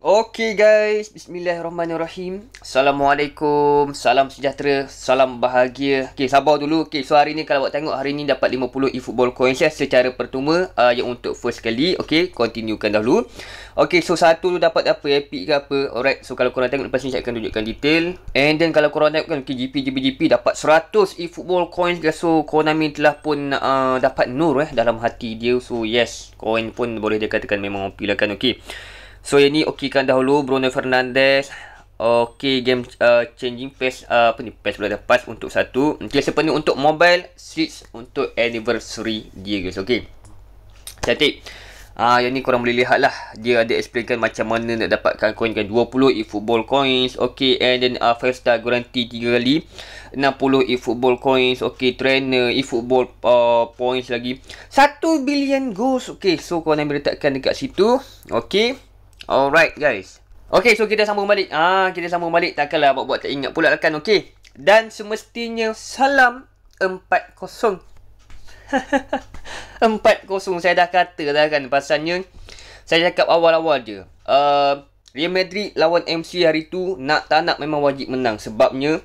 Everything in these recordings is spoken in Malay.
Okay guys, bismillahirrahmanirrahim Assalamualaikum, salam sejahtera, salam bahagia Okay, sabar dulu Okay, so hari ni kalau awak tengok Hari ni dapat 50 e-football coins ya Secara pertama uh, Yang untuk first kali Okay, continuekan dahulu Okay, so satu tu dapat apa Epic ke apa Alright, so kalau korang tengok Lepas ni saya akan tunjukkan detail And then kalau korang tengok kan Okay, GP, GP, GP Dapat 100 e-football coins ke So, Konami telah pun uh, Dapat nur eh Dalam hati dia So, yes Coin pun boleh dikatakan memang OP lah kan Okay So yang ni kan dahulu Bruno Fernandes. Okey game uh, changing face uh, apa ni face boleh dapat untuk satu. Okey sepenuh untuk mobile Switch untuk anniversary dia guys. Okey. Cantik. Ah uh, yang ni korang boleh lihat lah dia ada explainkan macam mana nak dapatkan coin kan 20 e-football coins. Okey and then uh, first star guarantee 3 kali 60 e-football coins. Okey trainer e-football uh, points lagi. 1 billion goals. Okey so korang nak letakkan dekat situ. Okey. Alright guys. Okay so kita sambung balik. Ah kita sambung balik. Takkanlah buat-buat tak ingat pula kan. Okay. Dan semestinya salam 40. 40 saya dah kata dah kan pasalnya saya cakap awal-awal je. Uh, Real Madrid lawan MC hari tu nak tak nak memang wajib menang sebabnya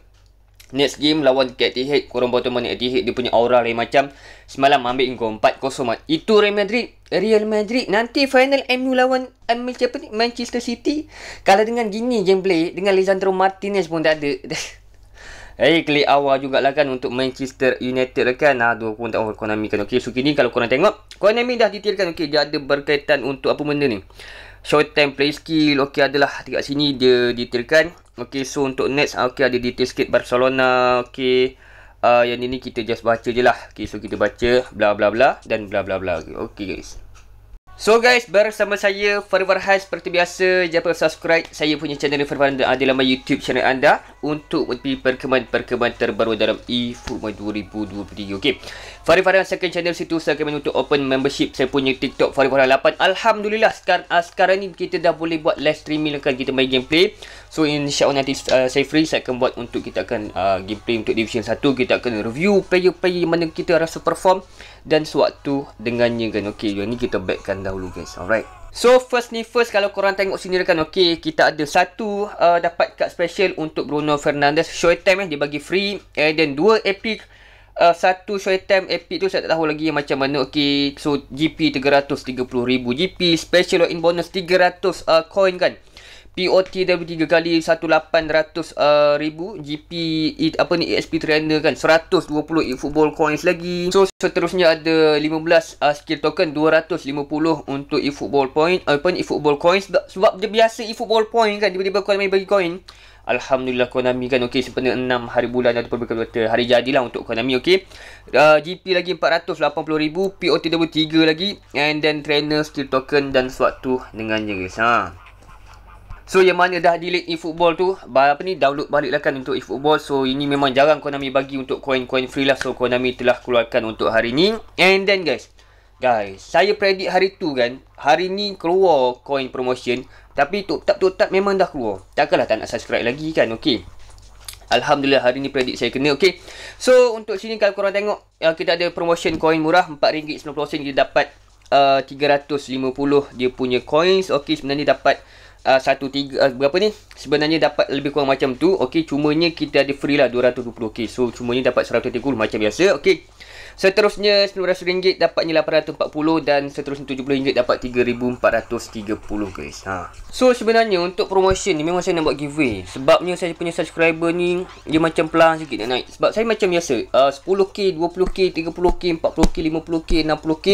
Next game lawan KTH Korang buat teman KTH Dia punya aura lain macam Semalam ambil gol 4-0 Itu Real Madrid Real Madrid Nanti final MU lawan MU siapa ni Manchester City Kalau dengan gini gameplay Dengan Lisandro Martinez pun tak ada Eh, hey, klik awal jugalah kan untuk Manchester United lah kan. Ha, dua pun tak tahu Konami kan. Okey, so kini kalau korang tengok, Konami dah detailkan. Okey, dia ada berkaitan untuk apa benda ni short time play skill okey adalah dekat sini dia detailkan okey so untuk next ah, okey ada detail sikit Barcelona okey uh, yang ini kita just baca je lah okey so kita baca bla bla bla dan bla bla bla okey guys So guys, bersama saya Farvar Haiz seperti biasa Jangan lupa subscribe saya punya channel Farvar dan ada lama YouTube channel anda Untuk mengikuti perkembangan-perkembangan terbaru dalam EFUMA 2023 Okay, Farid Farhan second channel situ saya akan menutup open membership saya punya TikTok Farid Farhan 8. Alhamdulillah sekarang uh, sekarang ni kita dah boleh buat live streaming lah kan kita main gameplay. So insya-Allah nanti uh, saya free saya akan buat untuk kita akan uh, gameplay untuk division 1 kita akan review player-player mana kita rasa perform dan sewaktu dengannya kan. Okey, ni kita backkan dahulu guys. Alright. So first ni first kalau korang tengok sini kan okey kita ada satu uh, dapat card special untuk Bruno Fernandes showtime eh dia bagi free and then dua epic uh, satu show time epic tu saya tak tahu lagi macam mana okey so GP 330000 GP special in bonus 300 uh, coin kan POT W3 kali 1800 uh, ribu GP apa ni ESP trainer kan 120 football coins lagi so seterusnya ada 15 uh, skill token 250 untuk e football point uh, apa ni e football coins sebab dia biasa e football point kan tiba-tiba kau main bagi coin Alhamdulillah Konami kan okey sempena 6 hari bulan ataupun berkata hari jadilah untuk Konami okey. Uh, GP lagi 480,000, POTW 3 lagi and then trainer skill token dan suatu dengan je guys. Ha. So yang mana dah delete eFootball tu Apa ni download baliklah kan untuk eFootball So ini memang jarang Konami bagi untuk coin-coin free lah So Konami telah keluarkan untuk hari ni And then guys Guys, saya predict hari tu kan, hari ni keluar coin promotion, tapi tutup-tutup memang dah keluar. Takkanlah tak nak subscribe lagi kan, okey. Alhamdulillah hari ni predict saya kena, okey. So, untuk sini kalau korang tengok, uh, kita ada promotion coin murah, RM4.90 kita dapat uh, 350 dia punya coins. Okey, sebenarnya dapat uh, 1, 3, uh, berapa ni? Sebenarnya dapat lebih kurang macam tu, okey. Cumanya kita ada free lah 220, okey. So, cumanya dapat 130 macam biasa, okey. Seterusnya RM900 dapatnya RM840 dan seterusnya RM70 dapat RM3430 guys. Ha. So sebenarnya untuk promotion ni memang saya nak buat giveaway. Sebabnya saya punya subscriber ni dia macam pelan sikit nak naik. Sebab saya macam biasa uh, 10k, 20k, 30k, 40k, 50k, 60k,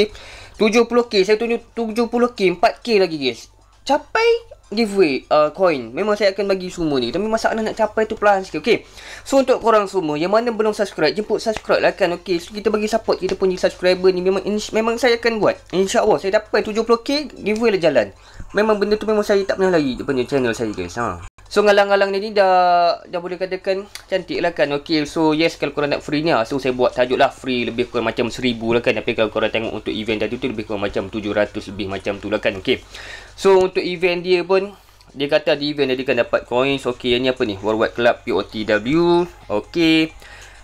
70k. Saya tunjuk 70k, 4k lagi guys. Capai giveaway uh, coin Memang saya akan bagi semua ni Tapi masalah nak capai tu pelan. sikit Okay So untuk korang semua Yang mana belum subscribe Jemput subscribe lah kan Okey, so, Kita bagi support kita punya subscriber ni Memang ins- memang saya akan buat InsyaAllah saya dapat 70k Giveaway lah jalan Memang benda tu memang saya tak pernah lari Depan channel saya guys ha. So, ngalang-ngalang ni ni dah, dah boleh katakan cantik lah kan. Okay, so yes, kalau korang nak free ni lah. So, saya buat tajuk lah free lebih kurang macam seribu lah kan. Tapi kalau korang tengok untuk event tadi tu, lebih kurang macam tujuh ratus lebih macam tu lah kan. Okay. So, untuk event dia pun, dia kata di event tadi kan dapat coins. Okay, yang ni apa ni? Worldwide Club POTW. Okay.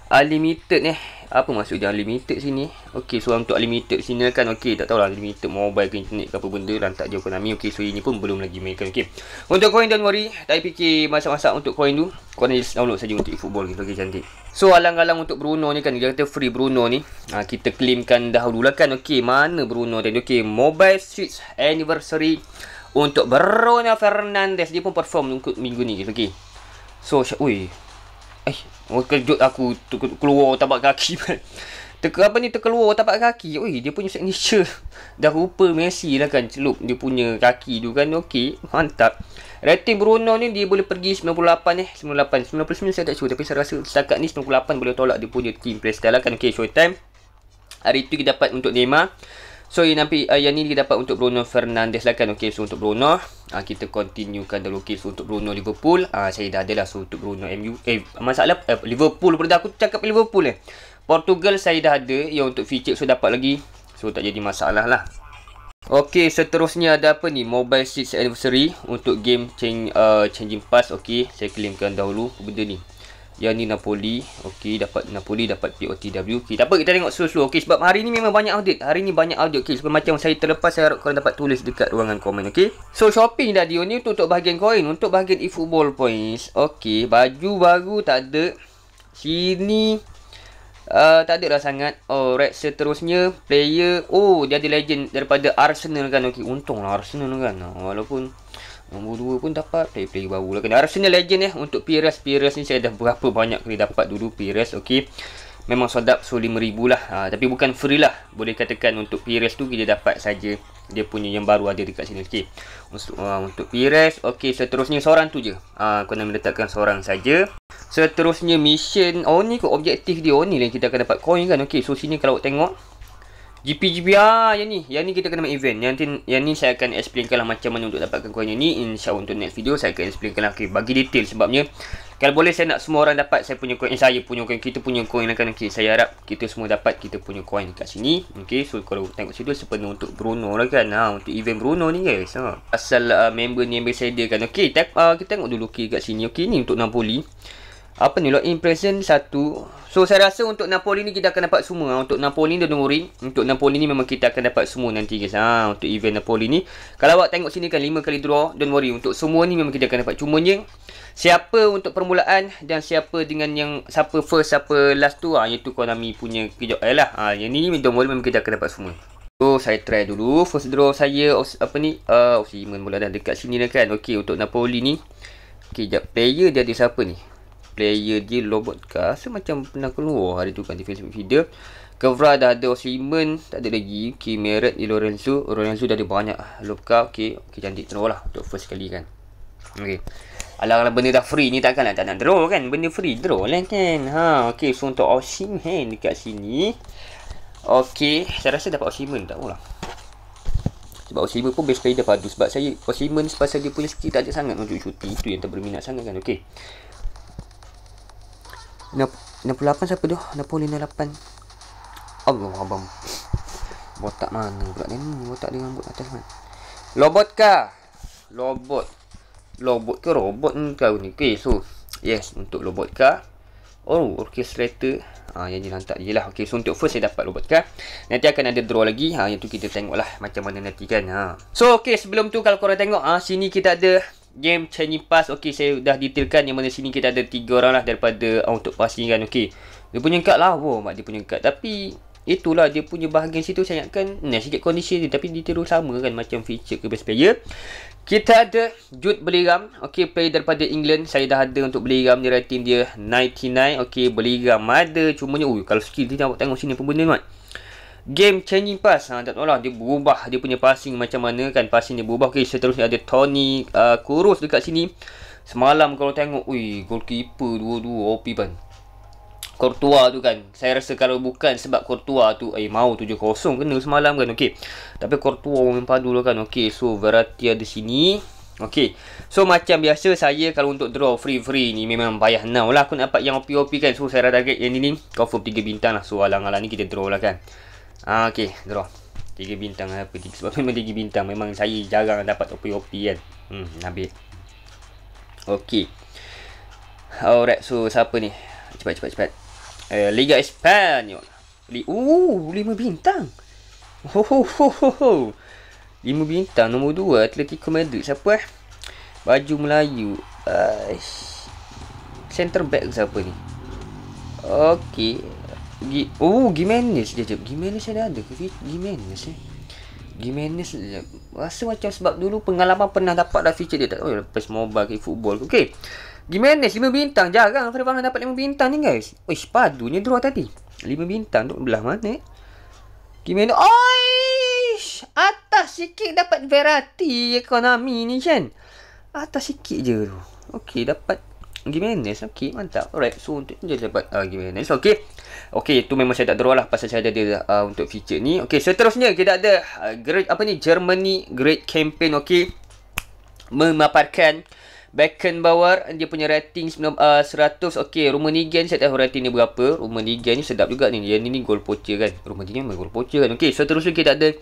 Unlimited ni. Apa maksud dia unlimited sini? Okey, so untuk unlimited sini kan okey, tak tahulah unlimited mobile ke internet ke apa benda dan tak jauh Konami. Okey, so ini pun belum lagi mereka. okey. Untuk coin don't worry, tak fikir masa masak untuk coin tu. Kau ni download saja untuk football gitu. Okey, cantik. So, alang-alang untuk Bruno ni kan dia kata free Bruno ni. Ha, kita claimkan dahululah kan. Okey, mana Bruno tadi? Okey, Mobile Streets Anniversary untuk Bruno Fernandes dia pun perform untuk minggu ni gitu. Okey. So, ui. Eh, kejut aku keluar tapak kaki kan. Teka, apa ni terkeluar tapak kaki. Oi, dia punya signature. Dah rupa Messi lah kan celup dia punya kaki tu kan. Okey, mantap. Rating Bruno ni dia boleh pergi 98 eh. 98. 99 saya tak sure tapi saya rasa setakat ni 98 boleh tolak dia punya team playstyle lah kan. Okey, showtime. Hari tu kita dapat untuk Neymar. So ini nampi uh, yang ni kita dapat untuk Bruno Fernandes lah kan. Okay so untuk Bruno. Uh, kita continuekan dulu okay so untuk Bruno Liverpool. Uh, saya dah ada lah so untuk Bruno MU. Eh masalah eh, Liverpool pun dah aku cakap Liverpool eh. Portugal saya dah ada yang untuk Fichik so dapat lagi. So tak jadi masalah lah. Okey, seterusnya ada apa ni Mobile Six Anniversary Untuk game change, uh, changing pass Okey, saya claimkan dahulu Benda ni yang ni Napoli Okey dapat Napoli dapat POTW Okey tak kita tengok slow-slow Okey sebab hari ni memang banyak audit. Hari ni banyak audit. Okey sebab macam saya terlepas Saya harap korang dapat tulis dekat ruangan komen Okey So shopping dah dia ni untuk, untuk bahagian coin Untuk bahagian e-football points Okey baju baru tak ada Sini uh, Tak ada lah sangat Alright oh, seterusnya Player Oh dia ada legend daripada Arsenal kan Okey untung lah Arsenal kan Walaupun Nombor 2 pun dapat player-player baru lah kan. Arsenal Legend ya. Untuk Pires. Pires ni saya dah berapa banyak kali dapat dulu Pires. okay, Memang sedap so RM5,000 lah. Ha, tapi bukan free lah. Boleh katakan untuk Pires tu kita dapat saja dia punya yang baru ada dekat sini. Okay, Untuk, uh, untuk Pires. Okey. Seterusnya seorang tu je. Ha, aku nak meletakkan seorang saja. Seterusnya mission. Oh ni ke objektif dia. Oh ni lah kita akan dapat coin kan. okay. So sini kalau tengok. GP GP ah yang ni yang ni kita kena main event yang ni yang ni saya akan explainkanlah macam mana untuk dapatkan coin ni Allah untuk next video saya akan explainkanlah okay, bagi detail sebabnya kalau boleh saya nak semua orang dapat saya punya coin eh, saya punya coin kita punya coin akan lah okay, saya harap kita semua dapat kita punya coin kat sini okey so kalau tengok situ sepenuh untuk Bruno lah kan ha untuk event Bruno ni guys ha asal uh, member ni member saya dia kan okey uh, kita tengok dulu okey kat sini okey ni untuk Napoli apa ni lo impression satu so saya rasa untuk Napoli ni kita akan dapat semua untuk Napoli ni don't worry untuk Napoli ni memang kita akan dapat semua nanti guys ha untuk event Napoli ni kalau awak tengok sini kan 5 kali draw don't worry untuk semua ni memang kita akan dapat cuma yang siapa untuk permulaan dan siapa dengan yang siapa first siapa last tu ah ha, itu Konami punya kejap eh, lah ha, yang ni don't worry memang kita akan dapat semua So saya try dulu first draw saya apa ni uh, oh, si mula dah dekat sini dah kan Okay untuk Napoli ni Okay jap player dia ada siapa ni player dia Lobot ke Rasa macam pernah keluar hari tu kan di Facebook video Kevra dah ada Osimen Tak ada lagi Okay Merit di Lorenzo Lorenzo dah ada banyak Luka okay Okay cantik draw lah Untuk first kali kan Okay alang-alang benda dah free ni takkanlah tak nak draw kan Benda free draw lah kan ha, Okay so untuk Osimen dekat sini Okay Saya rasa dapat Osimen tak lah. sebab Osimen pun best player dia padu Sebab saya Osimen sebab dia punya skill tak ada sangat Untuk cuti Itu yang tak berminat sangat kan Okay 68 siapa tu? 68 Allah abang Botak mana pula ni ni Botak dengan rambut atas kan Lobot ke? robot Lobot ke robot ni kau ni Okay so Yes untuk robot ke? Oh orchestrator ha, ah, Yang dia lantak je lah Okay so untuk first saya dapat robot ke? Nanti akan ada draw lagi ha, Yang tu kita tengoklah Macam mana nanti kan ha. So okay sebelum tu kalau korang tengok ha, Sini kita ada game Chinese pass okay saya dah detailkan yang mana sini kita ada tiga orang lah daripada uh, untuk passing okay. dia punya card lah wow mak dia punya card tapi itulah dia punya bahagian situ saya ingatkan hmm, nah sikit kondisi dia tapi detail sama kan macam feature ke best player kita ada Jude Beligam okay. player daripada England saya dah ada untuk Beligam ni rating dia 99 okey Beligam ada cumanya oi kalau skill dia tengok tengok sini pun benda ni mak game changing pass ha, tak tahu lah dia berubah dia punya passing macam mana kan passing dia berubah okay, seterusnya ada Tony uh, Kuros dekat sini semalam kalau tengok ui goalkeeper dua-dua OP ban Kortua tu kan saya rasa kalau bukan sebab Kortua tu eh mau 7-0 kena semalam kan okay, tapi Kortua pun padu lah kan okay, so Verratti ada sini Okay So macam biasa Saya kalau untuk draw free-free ni Memang payah now lah Aku nak dapat yang OP-OP kan So saya dah target yang ni ni Confirm 3 bintang lah So alang-alang ni kita draw lah kan Ah, okay draw tiga bintang apa tiga, Sebab memang 3 bintang Memang saya jarang dapat OP-OP kan Hmm Habis Okay Alright so siapa ni Cepat cepat cepat uh, Liga Espanyol Uh lima bintang Ho ho ho ho ho Lima bintang Nombor 2 Atletico Madrid Siapa eh Baju Melayu Aish. Center back siapa ni Okay Gi oh, Gimenez dia jap. Gimenez ada ada ke? Gimenez eh. Gimenez dia Rasa macam sebab dulu pengalaman pernah dapat dah feature dia tak. Oh, lepas mobile ke football. Okey. Gimenez 5 bintang. Jarang Fred Bang dapat 5 bintang ni guys. Wish padunya draw tadi. 5 bintang tu belah mana? Eh? Gimenez. Oish! Atas sikit dapat Verati ekonomi ni kan. Atas sikit je tu. Okey, dapat Game Manage Okay mantap Alright so untuk ni dapat uh, Game Manage Okay Okay tu memang saya tak draw lah Pasal saya ada dia uh, Untuk feature ni Okay seterusnya Kita ada uh, Great apa ni Germany Great Campaign Okay Memaparkan Beckenbauer dia punya rating 9, uh, 100. Okey, rumah negan saya tahu rating dia berapa. Rumah negan gen ni sedap juga ni. Yang ni ni gol poacher kan. Rumah ni memang gol poacher kan. Okey, seterusnya so, kita ada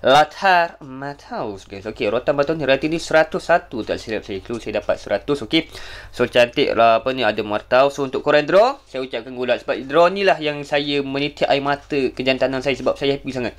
Latar Mathaus guys. Okey, Rotan Batu ni rating ni 101. Tak silap saya clue saya dapat 100. Okey. So cantik lah apa ni ada Mathaus. So untuk korang draw, saya ucapkan gulat sebab draw ni lah yang saya menitik air mata kejantanan saya sebab saya happy sangat.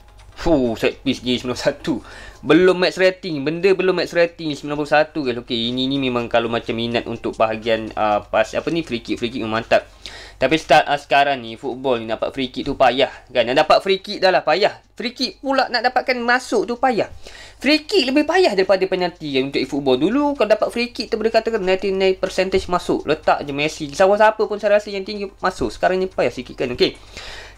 Fuh, set piece je 91. Belum max rating. Benda belum max rating 91 guys. Okay, ini ni memang kalau macam minat untuk bahagian uh, pas apa ni free kick free kick memang mantap. Tapi start uh, sekarang ni football ni dapat free kick tu payah kan. Nak dapat free kick dah lah payah. Free kick pula nak dapatkan masuk tu payah. Free kick lebih payah daripada penalti kan untuk football dulu kalau dapat free kick tu boleh katakan 99% masuk. Letak je Messi. Siapa-siapa pun saya rasa yang tinggi masuk. Sekarang ni payah sikit kan. Okay.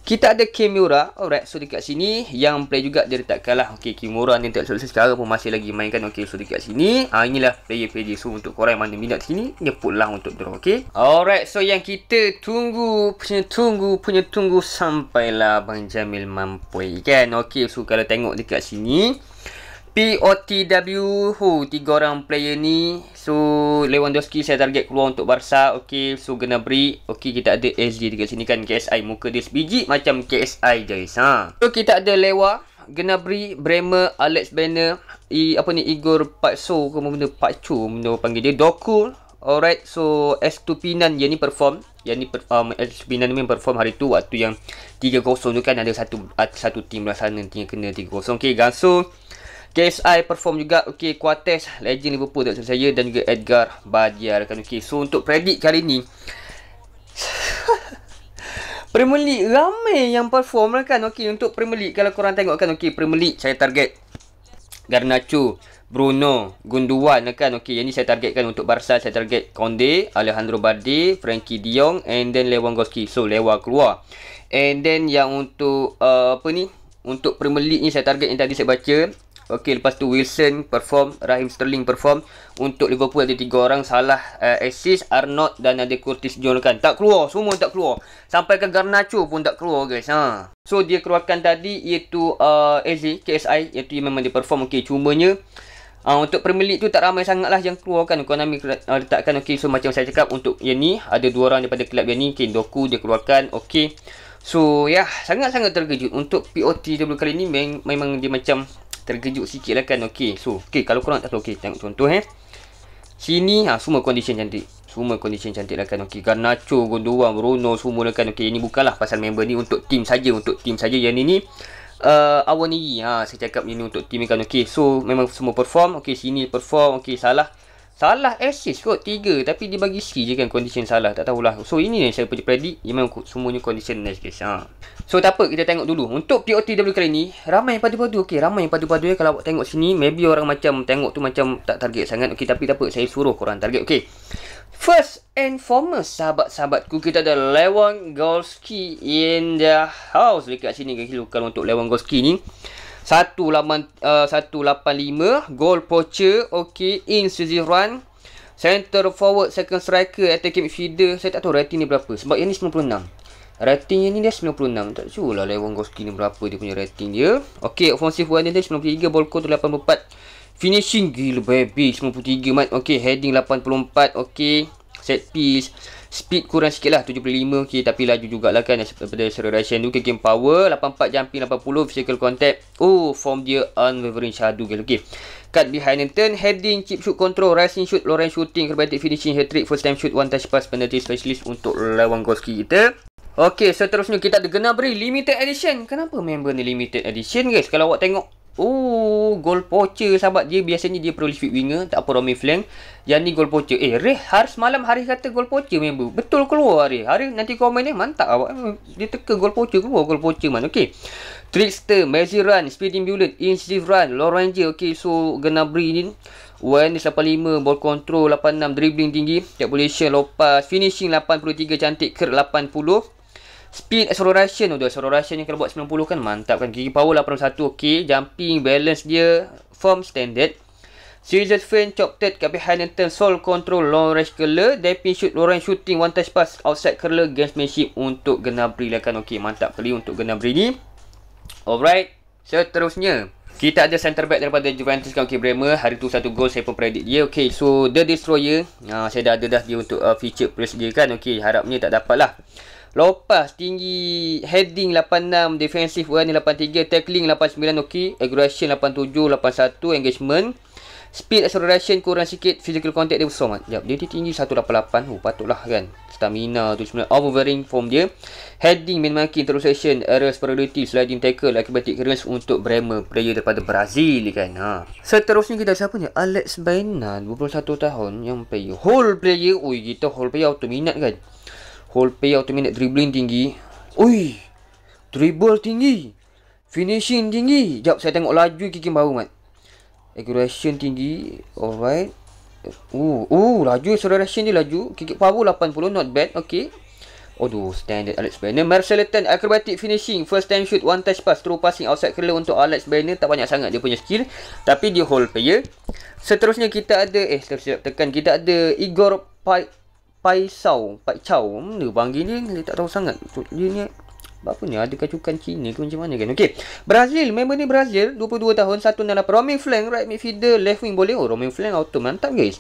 Kita ada Kimura. Alright, so dekat sini yang play juga dia kalah. Okey, Kimura ni tak selesai sekarang pun masih lagi mainkan. Okey, so dekat sini. Ah inilah player-player so untuk korang yang mana minat sini, nyeputlah untuk draw, okey. Alright, so yang kita tunggu, punya tunggu, punya tunggu sampailah Bang Jamil mampu kan. Okey, so kalau tengok dekat sini POTW hu tiga orang player ni so Lewandowski saya target keluar untuk Barca okey so kena break okey kita ada SG dekat sini kan KSI muka dia sebiji macam KSI guys ha so kita ada Lewa Gnabry, Bremer, Alex Banner, I, apa ni Igor Patso ke benda Patcho benda panggil dia Doku. Alright, so S2 Pinan yang ni perform, yang ni perform um, S2 Pinan ni perform hari tu waktu yang 3-0 tu kan ada satu satu team lah sana yang kena 3-0. Okey, Gansu, so, KSI perform juga okey Quartes legend Liverpool tak saya dan juga Edgar Badia kan okey so untuk predict kali ni Premier League ramai yang perform lah kan okey untuk Premier League kalau korang tengok kan okey Premier League saya target Garnacho Bruno Gunduan lah kan okey yang ni saya targetkan untuk Barca saya target Conde Alejandro Bardi Frankie De and then Lewandowski so lewa keluar and then yang untuk uh, apa ni untuk Premier League ni saya target yang tadi saya baca Okey lepas tu Wilson perform, Raheem Sterling perform untuk Liverpool ada tiga orang salah uh, eh, assist Arnold dan ada Curtis Jones kan. Tak keluar, semua tak keluar. Sampai ke Garnacho pun tak keluar guys. Ha. So dia keluarkan tadi iaitu uh, eh, AZ, KSI iaitu dia memang dia perform okey. Cumanya Uh, untuk Premier League tu tak ramai sangat lah yang keluarkan Konami uh, letakkan okey so macam saya cakap untuk yang ni ada dua orang daripada kelab yang ni okay, Doku dia keluarkan okey so ya yeah, sangat-sangat terkejut untuk POT double kali ni memang, memang dia macam terkejut sikit lah kan Okay so Okay kalau korang tak tahu Okay tengok contoh eh Sini ha, semua condition cantik Semua condition cantik lah kan Okay Garnacho, kan Gondoran, Bruno semua lah kan Okay ini bukanlah pasal member ni untuk team saja Untuk team saja yang ni ni uh, Awal ni ha, saya cakap ni untuk team kan Okay so memang semua perform Okay sini perform Okay salah Salah assist kot Tiga Tapi dia bagi si je kan Condition salah Tak tahulah So ini yang saya predict Dia memang semuanya Condition nice guys ha. So tak apa Kita tengok dulu Untuk POTW kali ni Ramai yang padu-padu Okay ramai yang padu-padu ya. Kalau awak tengok sini Maybe orang macam Tengok tu macam Tak target sangat Okay tapi tak apa Saya suruh korang target Okay First and foremost, sahabat-sahabatku, kita ada Golski in the house dekat sini. Kita lukan untuk Lewandowski ni. 185, uh, goal poacher, okay, in Suzy Center forward, second striker, attacking midfielder. Saya tak tahu rating ni berapa. Sebab yang ni 96. Rating yang ni dia 96. Tak tahu lah Golski ni berapa dia punya rating dia. Okay, offensive one dia 93, ball court 84. Finishing gila baby 93 mat Okay heading 84 Okay Set piece Speed kurang sikit lah 75 Okay tapi laju jugalah kan Daripada Sarah Russian tu okay, game power 84 jumping 80 Physical contact Oh form dia Unwavering shadow gila Okay Cut behind and turn Heading Chip shoot control Rising shoot Lorraine shooting Kerbatik finishing Hat trick First time shoot One touch pass Penalty specialist Untuk lawan Goski kita Okay seterusnya so Kita ada Genabri Limited edition Kenapa member ni limited edition guys Kalau awak tengok Oh, gol poacher sahabat dia biasanya dia prolific winger, tak apa romi Flank. Yang ni goal poacher. Eh, Reh hari semalam hari kata gol poacher member. Betul keluar hari. Hari nanti komen ni eh, mantap awak. Eh, dia teka goal poacher keluar goal poacher man. Okey. Trickster, Messi run, speed imbulant, incisive run, Lorenzo. Okey, so Gnabry ni One 85, ball control 86, dribbling tinggi, tak boleh share, lopas, finishing 83, cantik, kerat 80. Speed acceleration tu dia. Acceleration ni kalau buat 90 kan mantap kan. Gigi power 81 okey. Jumping balance dia form standard. Scissor fan chop tet kat behind and turn. Soul control long range curler. Dapping shoot long range shooting. One touch pass outside curler. Gamesmanship untuk Gnabry lah kan. Okey mantap kali untuk Gnabry ni. Alright. Seterusnya. Kita ada center back daripada Juventus kan. Okey Bremer. Hari tu satu gol saya pun predict dia. Okey so The Destroyer. Uh, saya dah ada dah dia untuk uh, feature press dia kan. Okey harapnya tak dapat lah. Lepas tinggi heading 86 defensif run 83 tackling 89 okey aggression 87 81 engagement speed acceleration kurang sikit physical contact dia besar kan jap dia, dia tinggi 188 oh patutlah kan stamina tu sebenarnya overwhelming form dia heading main marking terus session errors priority sliding tackle akibatik clearance untuk Bremer player daripada Brazil kan ha seterusnya kita siapa ni Alex Bainan 21 tahun yang player whole player oi kita whole player auto minat kan Whole play ultimate dribbling tinggi. Ui. Dribble tinggi. Finishing tinggi. Jap saya tengok laju kicking baru mat. Aggression tinggi. Alright. Oh, uh, ooh, uh, laju acceleration dia laju. Kick power 80 not bad. Okay. Aduh, standard Alex Banner. Marcelletan, acrobatic finishing. First time shoot, one touch pass. Throw passing outside curler untuk Alex Banner. Tak banyak sangat dia punya skill. Tapi dia hold player. Seterusnya kita ada, eh, setiap tekan. Kita ada Igor Pai Sau Pai Chow Mana panggil ni Dia tak tahu sangat Dia ni apa ni ada kacukan Cina ke macam mana kan Okey Brazil Member ni Brazil 22 tahun 1.8 Roaming flank Right midfielder Left wing boleh Oh roaming flank auto Mantap guys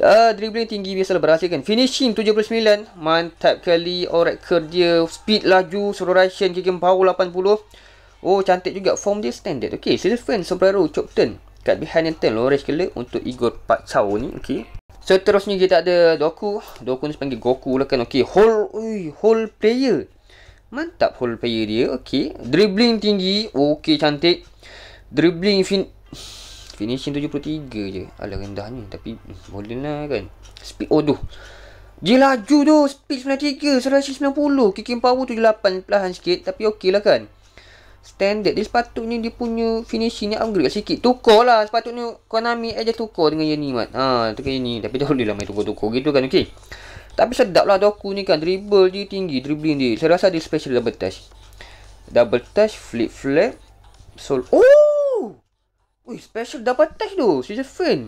uh, Dribbling tinggi biasa Biasalah berhasil kan Finishing 79 Mantap kali Oh record dia Speed laju Suruh Russian Kikin power 80 Oh cantik juga Form dia standard Okey Silver Sombrero Chop turn Kat behind and turn Lorish kele Untuk Igor Pak Chow ni Okey Seterusnya kita ada Doku. Doku ni panggil Goku lah kan. Okey, whole ui, whole player. Mantap whole player dia. Okey, dribbling tinggi. Okey, cantik. Dribbling fin finishing 73 je. Ala rendah ni tapi boleh hmm, lah kan. Speed oh duh. Dia laju tu speed 93 190 kicking power 78 pelahan sikit tapi okey lah kan standard dia sepatutnya dia punya finishing ni upgrade lah sikit tukar lah sepatutnya Konami aja tukar dengan yang ni mat ha, tukar yang ni tapi dah boleh lah main tukar-tukar gitu kan okey tapi sedap lah doku ni kan dribble dia tinggi dribbling dia saya rasa dia special double touch double touch flip flap sol. oh Ui, special double touch tu season fan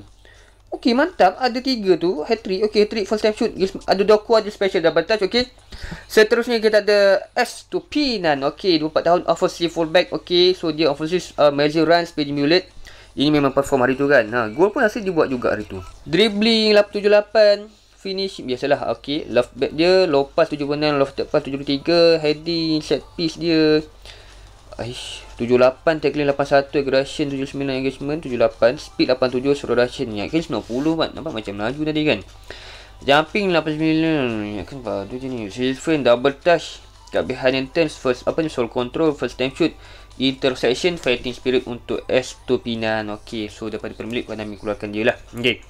Okey, mantap. Ada tiga tu. Hat-trick. Okey, hat-trick. First time shoot. Ada Doku, ada special double touch. Okey. Seterusnya, kita ada S to P Nan. Okey, 24 tahun. Offensive fullback. Okey. So, dia offensive uh, measure run. Speed mulet. Ini memang perform hari tu kan. Ha, gol pun asli dibuat juga hari tu. Dribbling 78. Finish. Biasalah. Okey. Left back dia. Low pass 76. Love pass 73. Heading. Set piece dia. Aish, 78 tackling 81 aggression 79 engagement 78 speed 87 slow reaction ni kan 90 buat nampak macam laju tadi kan jumping 89 ya kan padu je ni silver double touch kat behind and first apa ni soul control first time shoot intersection fighting spirit untuk S to Pinan okey so daripada pemilik kan kami keluarkan dia lah okey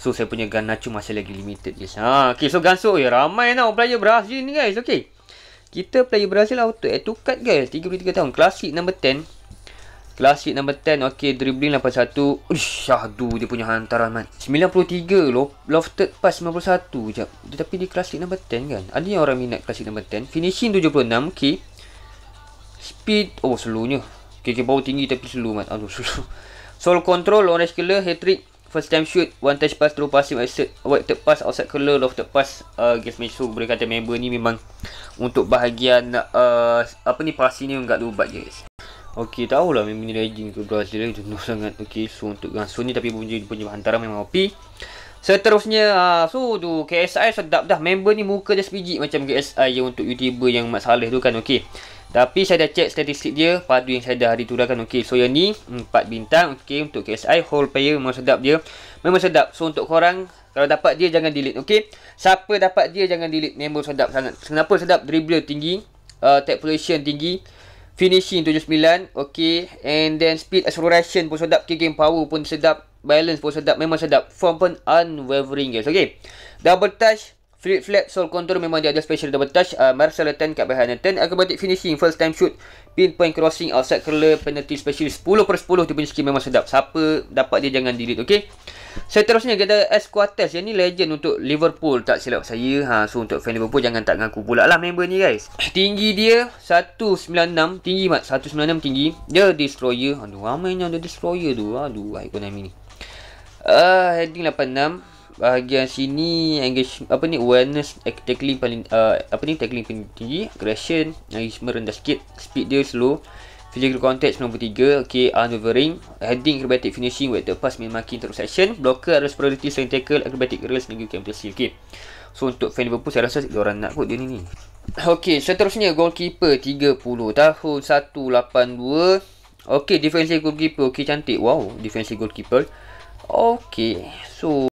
so saya punya gun nacu masih lagi limited guys ha okey so gun so ya ramai tau lah player berhasil ni guys okey kita player Brazil auto lah add to cut guys 33 tahun Klasik number 10 Klasik number 10 okey dribbling 81 Uish Shadu dia punya hantaran man 93 lo Lofted pass 91 Sekejap Tetapi di klasik number 10 kan Ada yang orang minat klasik number 10 Finishing 76 Okay Speed Oh slownya Okay, okay bau tinggi tapi slow man Aduh slow Soul control Orange killer trick first time shoot one touch pass through passing wide third pass outside curler loft third pass uh, guess me so boleh kata member ni memang untuk bahagian uh, apa ni passing ni enggak lubat guys Okey, tahulah member ni legend ke Brazil ni jenuh sangat Okey, so untuk Gansu ni tapi punya, punya hantaran memang OP Seterusnya, uh, so tu KSI sedap dah Member ni muka dia sepijik macam KSI yang untuk YouTuber yang Mat Saleh tu kan Okey, tapi saya dah check statistik dia padu yang saya dah diturunkan. Okey, so yang ni 4 bintang. Okey, untuk KSI whole player memang sedap dia. Memang sedap. So untuk korang kalau dapat dia jangan delete. Okey. Siapa dapat dia jangan delete. Member sedap sangat. Kenapa sedap? Dribbler tinggi, uh, tag position tinggi, finishing 79. Okey, and then speed acceleration pun sedap. Okay, game power pun sedap. Balance pun sedap. Memang sedap. Form pun unwavering guys. Okey. Double touch Philip flat sole contour memang dia ada special double touch. Uh, ah, Marcel Letten kat bahan Letten. Acrobatic finishing. First time shoot. Pinpoint crossing. Outside curler. Penalty special. 10 per 10. Dia punya skin memang sedap. Siapa dapat dia jangan delete. Okay. Seterusnya kita S. Quartes. Yang ni legend untuk Liverpool. Tak silap saya. Ha, so untuk fan Liverpool jangan tak ngaku pula lah member ni guys. Tinggi dia 196. Tinggi mat. 196 tinggi. Dia destroyer. Aduh ramainya ada destroyer tu. Aduh ekonomi ni. Uh, heading 86 bahagian sini engage apa ni awareness eh, tackling paling uh, apa ni tackling paling tinggi aggression engagement merendah sikit speed dia slow physical contact 93 okay unwavering heading acrobatic finishing with the pass main marking terus action blocker arrows priority sign tackle acrobatic rules minggu campus skill okey so untuk fan Liverpool saya rasa dia orang nak kot dia ni ni okey seterusnya goalkeeper 30 tahun 182 Okay, defensive goalkeeper. Okay, cantik. Wow, defensive goalkeeper. Okay, so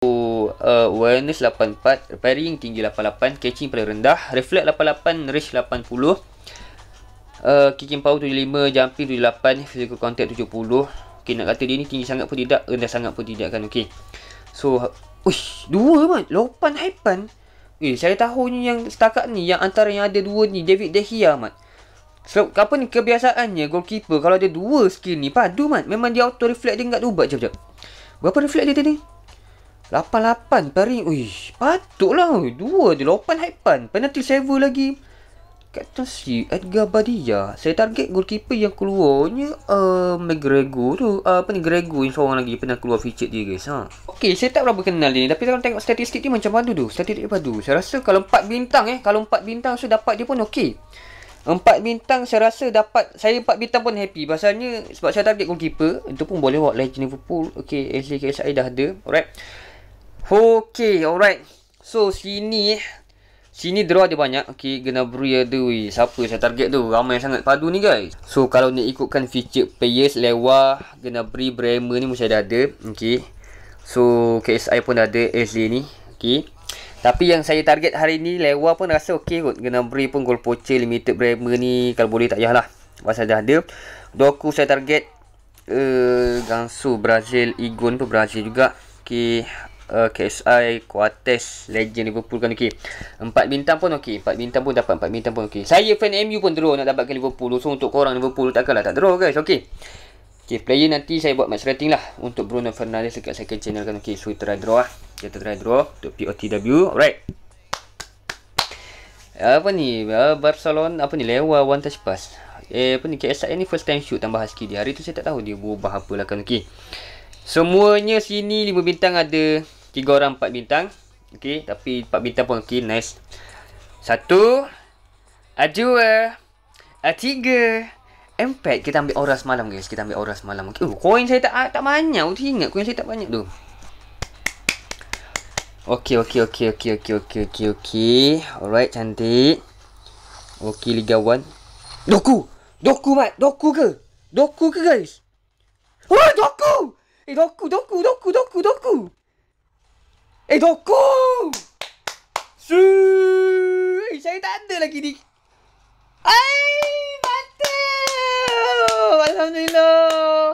Uh, awareness 84, repairing tinggi 88, catching paling rendah, reflect 88, reach 80, uh, kicking power 75, jumping 78, physical contact 70. Okey nak kata dia ni tinggi sangat pun tidak, rendah sangat pun tidak kan okey. So, uish, dua mat, lopan haipan. Eh, saya tahu ni yang setakat ni, yang antara yang ada dua ni, David De Gea mat. Sebab so, apa ni kebiasaannya goalkeeper kalau ada dua skill ni padu mat memang dia auto reflect dia enggak ubah jap jap. Berapa reflect dia tadi? Lapan-lapan, paring. Uish, patutlah. Dua je lopan haipan. Penalty saver lagi. Kata si Edgar Badia. Saya target goalkeeper yang keluarnya uh, McGregor tu. Uh, apa ni? Gregor yang seorang lagi pernah keluar feature dia guys. Ha? Okay, saya tak berapa kenal dia. Tapi kalau tengok statistik dia macam padu tu. Statistik dia padu. Saya rasa kalau empat bintang eh. Kalau empat bintang saya dapat dia pun okey. empat bintang saya rasa dapat. Saya empat bintang pun happy. Pasalnya sebab saya target goalkeeper. Itu pun boleh buat legend Liverpool. Okay, SJKSI dah ada. Alright. Okay, alright. So, sini Sini draw ada banyak. Okay, Gnabry ada weh. Siapa saya target tu? Ramai sangat padu ni guys. So, kalau nak ikutkan feature players, Lewa, Gnabry, Bremer ni mesti ada ada. Okay. So, KSI pun ada. SD ni. Okay. Tapi yang saya target hari ni, Lewa pun rasa okay kot. Gnabry pun gold poacher, limited Bremer ni. Kalau boleh tak payahlah. Masa dah ada. Doku saya target. Uh, Gansu, Brazil, Igon pun Brazil juga. Okay uh, KSI, Quartes, Legend Liverpool kan okay, Empat bintang pun okay, Empat bintang pun dapat. Empat bintang pun okay. Saya fan MU pun draw nak dapatkan Liverpool. So untuk korang Liverpool takkanlah tak draw guys. Okey. Okey, player nanti saya buat match rating lah untuk Bruno Fernandes dekat second channel kan. okay. so kita try draw lah. Kita try draw untuk POTW. Alright. Apa ni? Ah, Barcelona apa ni? Lewa one touch pass. Eh apa ni KSI ni first time shoot tambah husky dia. Hari tu saya tak tahu dia berubah apa lah kan okay. Semuanya sini 5 bintang ada Tiga orang empat bintang. Okey, tapi empat bintang pun okey, nice. Satu, a dua, a tiga, empat. Kita ambil aura semalam guys. Kita ambil aura semalam. Okay. Oh, koin saya tak tak banyak. Oh, ingat koin saya tak banyak tu. Okey, okey, okey, okey, okey, okey, okey, okey. Alright, cantik. Okey, Liga One. Doku! Doku, Mat! Doku ke? Doku ke, guys? Oh, Doku! Eh, Doku, Doku, Doku, Doku, Doku! Eh toko Suuuu Eh saya tak ada lagi ni Hai Mata Alhamdulillah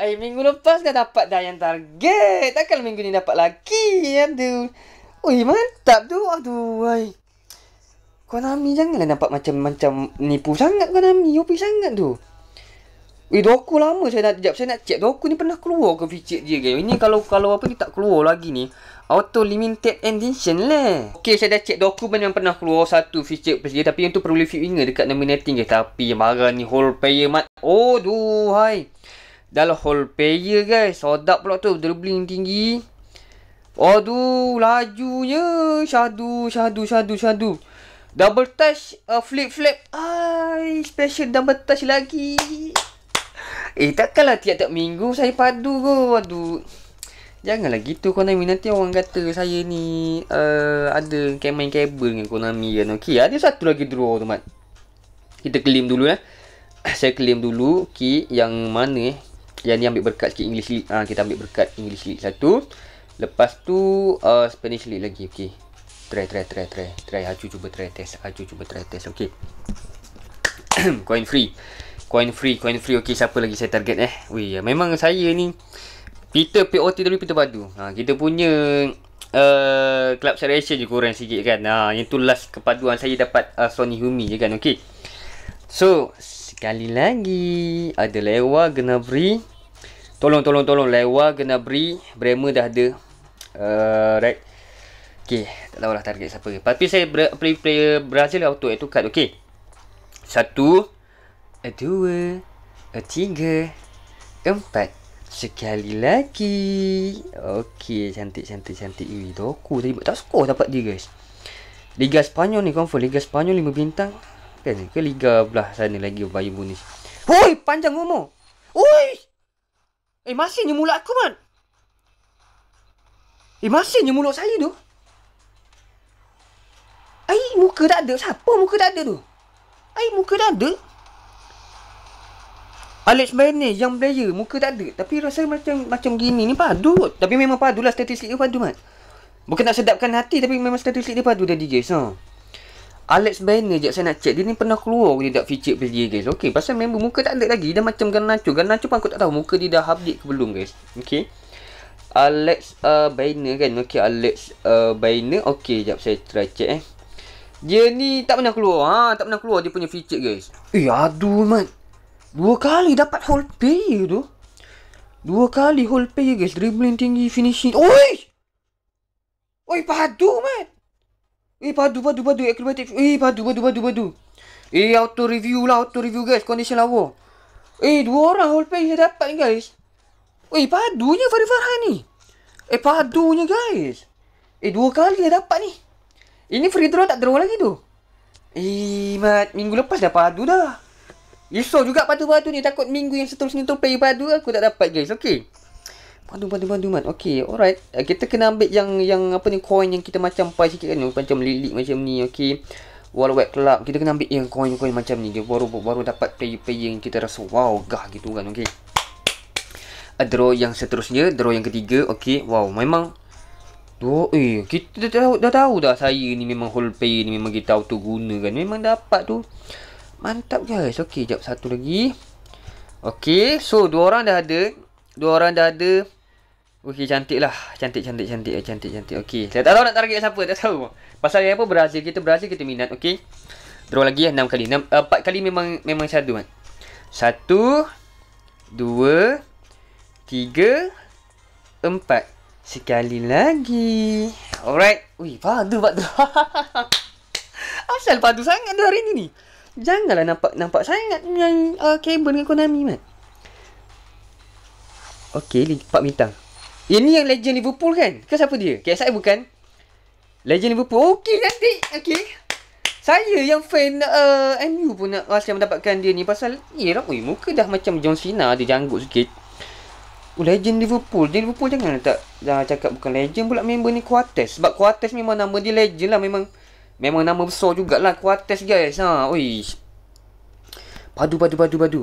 Eh minggu lepas dah dapat dah yang target Takkan minggu ni dapat lagi Aduh Ui mantap tu Aduh Hai Kau Nami janganlah nampak macam-macam nipu sangat Kau Nami Yopi sangat tu Eh doku lama saya nak jap saya nak check doku ni pernah keluar ke feature dia ke? Ini kalau kalau apa ni tak keluar lagi ni. Auto limited edition lah. Okey saya dah check doku yang pernah keluar satu feature pasal tapi yang tu perlu live ringer dekat nominating ke tapi yang barang ni whole player mat. Oh duhai. Dalam whole player guys. Sodap pula tu dribbling tinggi. oh Aduh lajunya syadu syadu syadu syadu. Double touch uh, flip flip. Ai special double touch lagi. Eh takkanlah tiap-tiap minggu saya padu ke Aduh Janganlah gitu Konami Nanti orang kata saya ni uh, Ada kain main kabel dengan Konami kan Okay ada satu lagi draw tu Mat Kita claim dulu lah eh. Saya claim dulu Okay yang mana eh Yang ni ambil berkat sikit English League ha, Kita ambil berkat English League satu Lepas tu uh, Spanish League lagi Okay Try try try try Try Acu cuba try test Acu cuba try test Okay Coin free Coin free, coin free. Okey, siapa lagi saya target eh? Wih, ya. memang saya ni Peter POT tapi Peter Padu. Ha, kita punya uh, club selection je kurang sikit kan. Ha, yang tu last kepaduan saya dapat uh, Sony Humi je kan. Okey. So, sekali lagi ada Lewa Genabri. Tolong, tolong, tolong. Lewa Genabri. Bremer dah ada. Uh, right. Okey. Tak tahulah target siapa. Tapi saya play player Brazil auto. Lah Itu card. Okey. Satu a dua, a tiga, empat. Sekali lagi. Okey, cantik, cantik, cantik. Ui, doku tadi tak skor dapat dia, guys. Liga Spanyol ni, confirm. Liga Spanyol lima bintang. Kan, ke Liga belah sana lagi, Bayu Munis. Hoi, panjang umur. Hoi! Eh, masih ni mulut aku, man. Eh, masih ni mulut saya tu. Eh, muka tak ada. Siapa muka tak ada tu? Eh, muka tak ada. Alex Bennett yang player muka tak ada tapi rasa macam macam gini ni padu tapi memang padu lah statistik dia padu mat bukan nak sedapkan hati tapi memang statistik dia padu dah guys ha. Alex Banner je saya nak check dia ni pernah keluar ke tidak feature dia guys okey pasal member muka tak ada lagi dah macam Garnacho Garnacho pun aku tak tahu muka dia dah update ke belum guys okey Alex uh, Banner kan okey Alex uh, Banner okey jap saya try check eh dia ni tak pernah keluar ha tak pernah keluar dia punya feature guys eh aduh mat Dua kali dapat whole pay tu. Dua kali whole pay guys. Dribbling tinggi finishing. Oi! Oi padu man. Eh padu padu padu acrobatic. Eh padu padu padu padu. Eh auto review lah auto review guys. Condition lawa. Eh dua orang whole pay saya dapat guys. Oi padunya Fari Farhan ni. Eh padunya guys. Eh dua kali saya dapat ni. Ini free throw tak draw lagi tu. Eh mat minggu lepas dah padu dah. Risau juga padu-padu ni Takut minggu yang seterusnya tu Play padu aku tak dapat guys Okay Padu, padu, padu, man. Okay, alright. Uh, kita kena ambil yang, yang apa ni, coin yang kita macam pie sikit kan ni. Macam lilik macam ni, okay. World Wide Club. Kita kena ambil yang coin-coin macam ni. baru, baru, dapat player-player yang kita rasa wow, gah gitu kan, okay. A eh, draw yang seterusnya. Draw yang ketiga, okay. Wow, memang. Dua, eh, kita dah tahu dah, tahu dah saya ni memang whole player ni memang kita auto guna kan. Memang dapat tu. Mantap guys. Okey, jap satu lagi. Okey, so dua orang dah ada. Dua orang dah ada. cantik lah, Cantik cantik cantik eh, cantik cantik. Okey. Saya tak tahu nak target siapa, tak tahu. Pasal yang apa berhasil kita berhasil kita minat. Okey. dua lagi ya eh. 6 kali. 6 4 eh, kali memang memang shadow kan. Satu, dua, tiga, empat, Sekali lagi. Alright. Wih, padu, padu. Asal padu sangat dah hari ni ni. Janganlah nampak nampak sangat dengan uh, Cable dengan Konami, Mat. Okay, li- Pak Mintang. Ini yang legend Liverpool kan? Ke siapa dia? saya bukan? Legend Liverpool. Okay, nanti. Okay. Saya yang fan uh, MU pun nak rasa mendapatkan dia ni. Pasal, eh, ramai. Muka dah macam John Cena. Dia janggut sikit. Oh, legend Liverpool. Dia Liverpool jangan tak dah cakap bukan legend pula member ni Quartes. Sebab Quartes memang nama dia legend lah. Memang Memang nama besar jugalah Quartes guys. Ha, oi. Padu padu padu padu.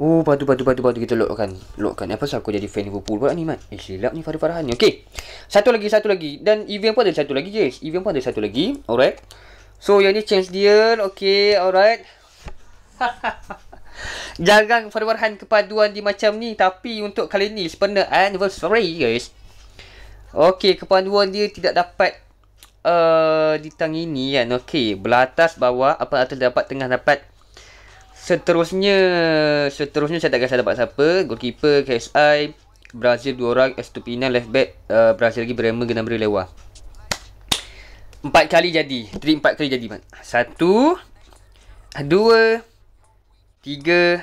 Oh, padu padu padu padu kita lockkan. Lockkan. Apa sebab aku jadi fan Liverpool pula ni, Mat? Eh, silap ni Farhan ni. Okey. Satu lagi, satu lagi. Dan event pun ada satu lagi, guys. Event pun ada satu lagi. Alright. So, yang ni change dia. Okey, alright. Jarang farahan kepaduan di macam ni, tapi untuk kali ni sebenarnya anniversary, guys. Okey, kepaduan dia tidak dapat Eh, di tang ini kan. Okey, Belatas atas, bawah, apa atas dapat, tengah dapat. Seterusnya, seterusnya saya tak saya dapat siapa. Goalkeeper, KSI, Brazil dua orang, Estupina, left back, uh, Brazil lagi Bremer, Genamri, Lewa. Empat kali jadi. Trik empat kali jadi, man. Satu, dua, tiga,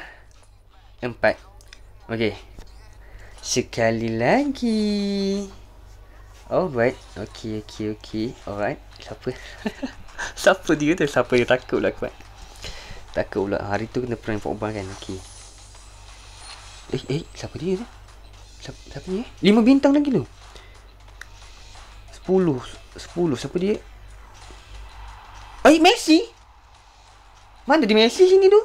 empat. Okey. Sekali lagi. Alright, okay, okay, okay, alright Siapa? siapa dia tu? Siapa dia? Takut pula kuat Takut pula, hari tu kena prank football kan, okay Eh, eh, siapa dia tu? Siapa, siapa dia? Eh, lima bintang lagi tu? Sepuluh, sepuluh, siapa dia? Eh, Messi? Mana dia Messi sini tu?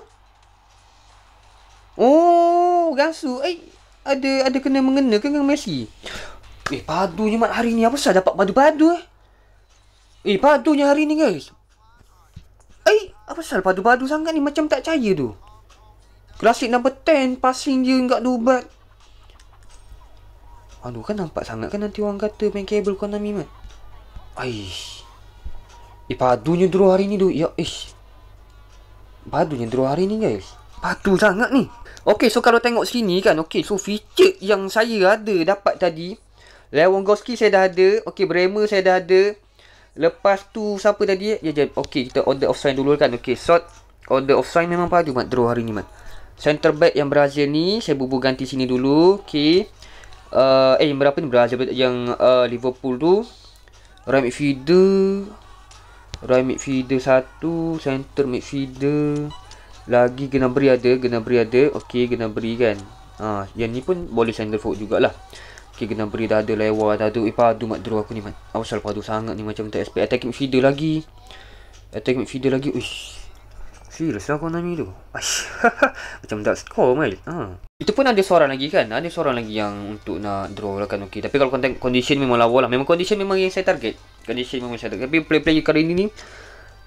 Oh, gasu, eh Ada, ada kena mengena ke dengan Messi? Eh, padunya mat hari ni. Apa sah dapat padu-padu eh? Eh, padunya hari ni guys. Eh, apa sah padu-padu sangat ni? Macam tak caya tu. Klasik number 10. Passing dia enggak dubat. Aduh, kan nampak sangat kan nanti orang kata main kabel Konami mat. Aish. Eh, padunya dulu hari ni tu. Ya, ish. Padunya dulu hari ni guys. Padu sangat ni. Okay, so kalau tengok sini kan. Okay, so feature yang saya ada dapat tadi. Lewandowski saya dah ada. Okey, Bremer saya dah ada. Lepas tu siapa tadi? Ya, ya. Okey, kita on the offside dulu kan. Okey, shot on the offside memang padu mat draw hari ni mat. Center back yang Brazil ni saya bubuh ganti sini dulu. Okey. Uh, eh, yang berapa ni Brazil yang uh, Liverpool tu? ramit midfielder. ramit midfielder satu, center midfielder. Lagi Gnabry ada, Gnabry ada. Okey, Gnabry kan. Ha, yang ni pun boleh center forward jugalah. Okay, kena beri dah ada lewat Dah ada Eh, padu mat draw aku ni mat Awasal padu sangat ni Macam tak expect Attack midfielder lagi Attack midfielder lagi Uish Serius lah kau nami tu Aish Macam tak score mail ha. Itu pun ada seorang lagi kan Ada seorang lagi yang Untuk nak draw lah kan okay. Tapi kalau konten condition memang lawa lah Memang condition memang yang saya target Condition memang saya target Tapi play play kali ini ni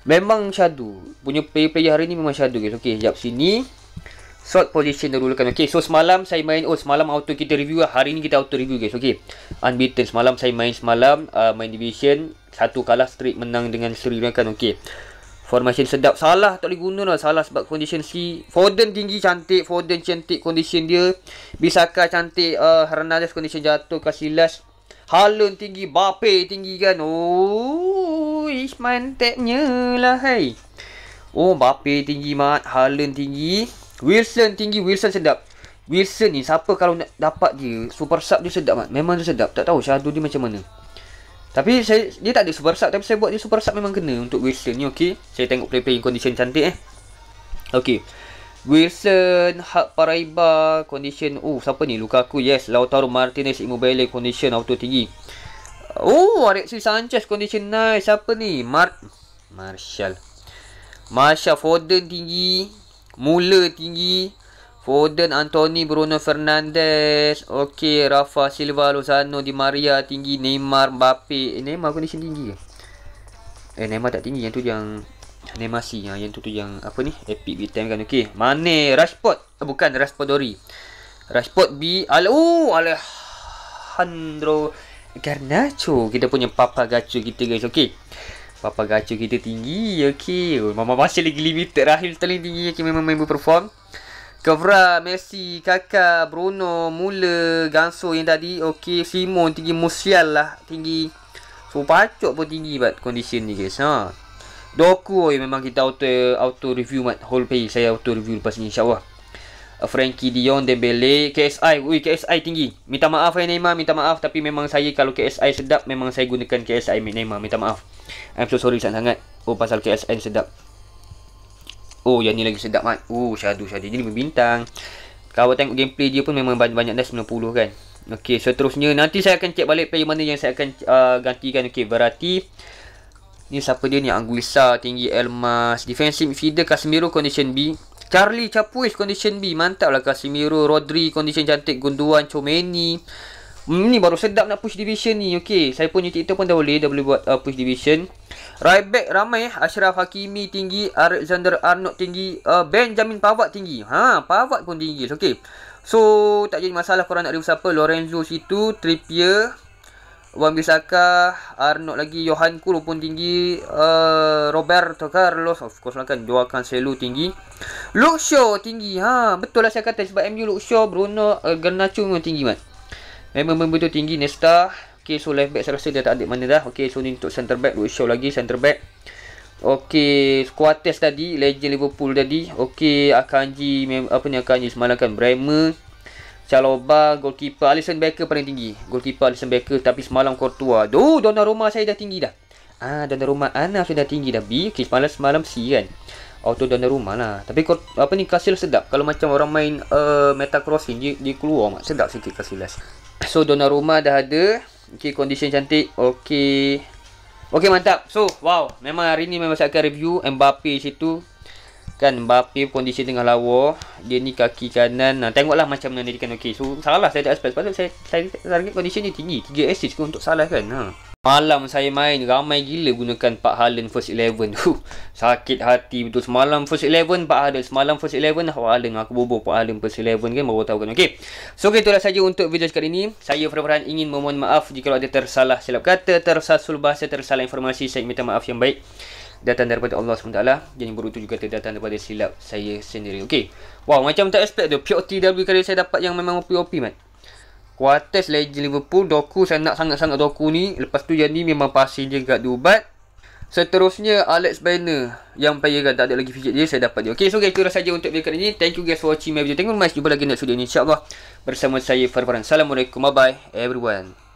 Memang shadow Punya play play hari ni memang shadow guys Okay, sekejap sini Short position dahulukan Okay so semalam saya main Oh semalam auto kita review lah Hari ni kita auto review guys Okay Unbeaten Semalam saya main semalam uh, Main division Satu kalah straight menang dengan Sri Lankan Okay Formation sedap Salah tak boleh guna lah Salah sebab condition si Foden tinggi cantik Foden cantik condition dia Bisaka cantik uh, Hernandez condition jatuh Kasih last Halun tinggi Bape tinggi kan Oh Ish mantepnya lah hai. Oh Bape tinggi mat Halun tinggi Wilson tinggi Wilson sedap Wilson ni siapa kalau nak dapat dia Super sub dia sedap man. Memang dia sedap Tak tahu shadow dia macam mana Tapi saya dia tak ada super sub Tapi saya buat dia super sub memang kena Untuk Wilson ni okey Saya tengok play-play condition cantik eh Okey Wilson, Hak Paraiba, condition, oh siapa ni, luka aku yes, Lautaro Martinez, Immobile, condition, auto tinggi Oh, Alexis Sanchez, condition, nice, siapa ni, Mark, Martial Martial, Foden tinggi, Mula tinggi Foden, Anthony, Bruno Fernandes Okay, Rafa, Silva, Lozano, Di Maria tinggi Neymar, Mbappe eh, Neymar condition tinggi ke? Eh, Neymar tak tinggi Yang tu yang Neymar C yang, ah, yang tu tu yang Apa ni? Epic B time kan Okay, Mane, Rashford eh, Bukan, Rashford Dori Rashford B Al Oh, Alejandro Garnacho Kita punya papa gacu kita guys Okay Papa gacu kita tinggi Okay Mama masih lagi limited Rahim terlalu tinggi Okay memang main berperform Kevra, Messi, Kakak, Bruno, Mula, Ganso yang tadi Okay, Simon tinggi Musial lah Tinggi So, pacok pun tinggi bat condition ni guys ha. Doku oi, memang kita auto auto review mat whole page Saya auto review lepas ni insyaAllah Frankie Dion Dembele KSI Ui KSI tinggi Minta maaf eh Neymar Minta maaf Tapi memang saya Kalau KSI sedap Memang saya gunakan KSI Neymar Minta maaf I'm so sorry sangat-sangat Oh pasal KSI sedap Oh yang ni lagi sedap mat Oh syadu syadu Jadi membintang Kalau tengok gameplay dia pun Memang banyak-banyak dah 90 kan Okay seterusnya Nanti saya akan check balik Player mana yang saya akan uh, Gantikan Okay berarti Ni siapa dia ni Anguissa Tinggi Elmas Defensive midfielder Casemiro Condition B Charlie Capuis condition B mantap lah Casemiro Rodri condition cantik Gunduan Chomeni hmm, ni baru sedap nak push division ni okay. saya punya Twitter pun dah boleh dah boleh buat uh, push division right back ramai Ashraf Hakimi tinggi Alexander Arnold tinggi uh, Benjamin Pavard tinggi ha Pavard pun tinggi okay. so tak jadi masalah korang nak review siapa Lorenzo situ Trippier Wan Bisaka, Arnold lagi, Johan Kulu pun tinggi, uh, Roberto Carlos of course lah kan, Joao Cancelo tinggi. Luke Shaw tinggi. Ha, betul lah saya kata sebab MU Luke Shaw, Bruno uh, Garnacho memang tinggi man. Memang memang betul tinggi Nesta. Okay, so left back saya rasa dia tak ada mana dah. Okay, so ni untuk center back Luke Shaw lagi center back. Okay, Squatest tadi, legend Liverpool tadi. Okay, Akanji mem- apa ni Akanji semalam kan Bremer. Chaloba goalkeeper Alisson Becker paling tinggi. Goalkeeper Alisson Becker tapi semalam Courtois. Duh, Donnarumma saya dah tinggi dah. Ah, Donnarumma Ana sudah tinggi dah. B, okay, semalam semalam C kan. Auto Donnarumma lah. Tapi apa ni Kasil sedap. Kalau macam orang main uh, eh, Meta Crossing dia, dia keluar mak. Sedap sikit Kasil So Donnarumma dah ada. Okay, condition cantik. Okay. Okay, mantap. So, wow. Memang hari ni memang saya akan review Mbappe situ. Kan Mbappe kondisi tengah lawa Dia ni kaki kanan nah, Tengoklah macam mana dia kan okay. So salah saya tak expect Sebab saya, saya target kondisi ni tinggi 3 assist ke untuk salah kan ha. Malam saya main Ramai gila gunakan Pak Haaland first Eleven. Huh, Sakit hati betul Semalam first Eleven Pak Haaland Semalam first Eleven Pak Haaland Aku bobo Pak Haaland first Eleven kan Baru tahu kan okay. So okay, itulah saja untuk video sekali ini Saya perlahan-lahan ingin memohon maaf Jika ada tersalah silap kata Tersasul bahasa Tersalah informasi Saya minta maaf yang baik datang daripada Allah SWT jadi buruk tu juga terdatang daripada silap saya sendiri Okay Wow macam tak expect tu POTW kali saya dapat yang memang OP-OP man Quartes Legend Liverpool Doku saya nak sangat-sangat Doku ni Lepas tu jadi memang pasti dia kat Dubat Seterusnya Alex Banner Yang player kan tak ada lagi fidget dia Saya dapat dia Okay so guys itu saja untuk video kali ni Thank you guys for watching my video Thank you much Jumpa lagi next video ni InsyaAllah Bersama saya Farfaran Assalamualaikum Bye bye everyone